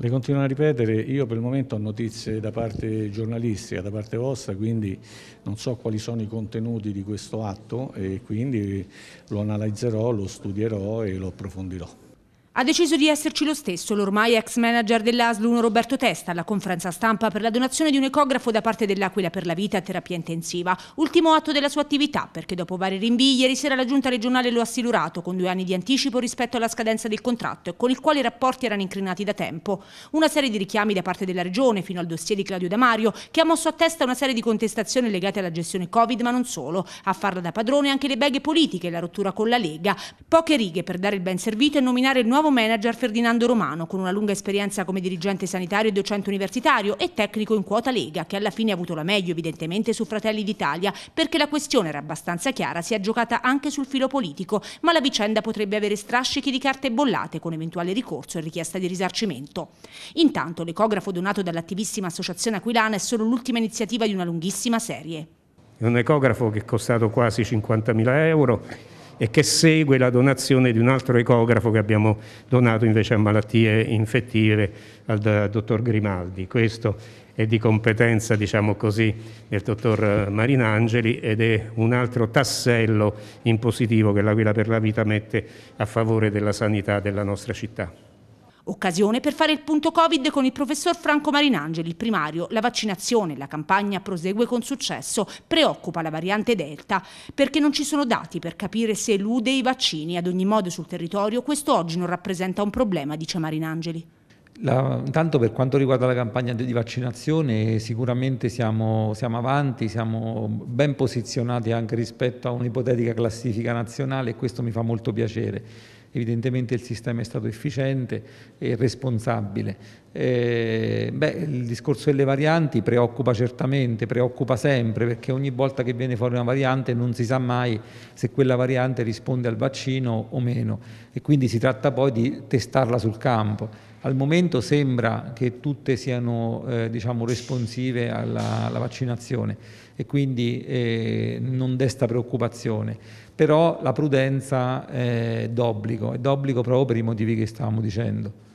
Le continuo a ripetere, io per il momento ho notizie da parte giornalistica, da parte vostra, quindi non so quali sono i contenuti di questo atto e quindi lo analizzerò, lo studierò e lo approfondirò. Ha deciso di esserci lo stesso l'ormai ex manager dell'ASL1 Roberto Testa alla conferenza stampa per la donazione di un ecografo da parte dell'Aquila per la vita a terapia intensiva, ultimo atto della sua attività perché dopo vari rinvii ieri sera la giunta regionale lo ha silurato con due anni di anticipo rispetto alla scadenza del contratto e con il quale i rapporti erano incrinati da tempo. Una serie di richiami da parte della regione fino al dossier di Claudio Damario che ha mosso a testa una serie di contestazioni legate alla gestione Covid ma non solo, a farla da padrone anche le beghe politiche e la rottura con la Lega. Poche righe per dare il ben servito e nominare il nuovo bravo manager Ferdinando Romano, con una lunga esperienza come dirigente sanitario e docente universitario e tecnico in quota Lega, che alla fine ha avuto la meglio evidentemente su Fratelli d'Italia, perché la questione era abbastanza chiara, si è giocata anche sul filo politico, ma la vicenda potrebbe avere strascichi di carte bollate con eventuale ricorso e richiesta di risarcimento. Intanto l'ecografo donato dall'attivissima associazione aquilana è solo l'ultima iniziativa di una lunghissima serie. È un ecografo che è costato quasi 50.000 euro e che segue la donazione di un altro ecografo che abbiamo donato invece a malattie infettive al dottor Grimaldi. Questo è di competenza, diciamo così, del dottor Marinangeli ed è un altro tassello in positivo che l'Aquila per la Vita mette a favore della sanità della nostra città. Occasione per fare il punto Covid con il professor Franco Marinangeli, il primario. La vaccinazione, la campagna prosegue con successo, preoccupa la variante Delta perché non ci sono dati per capire se elude i vaccini. Ad ogni modo sul territorio questo oggi non rappresenta un problema, dice Marinangeli. La, tanto per quanto riguarda la campagna di vaccinazione sicuramente siamo, siamo, avanti, siamo ben posizionati anche rispetto a un'ipotetica classifica nazionale e questo mi fa molto piacere evidentemente il sistema è stato efficiente e responsabile. Eh, beh, il discorso delle varianti preoccupa certamente, preoccupa sempre, perché ogni volta che viene fuori una variante non si sa mai se quella variante risponde al vaccino o meno e quindi si tratta poi di testarla sul campo. Al momento sembra che tutte siano eh, diciamo, responsive alla, alla, vaccinazione e quindi eh, non desta preoccupazione però la prudenza è d'obbligo, è d'obbligo proprio per i motivi che stavamo dicendo.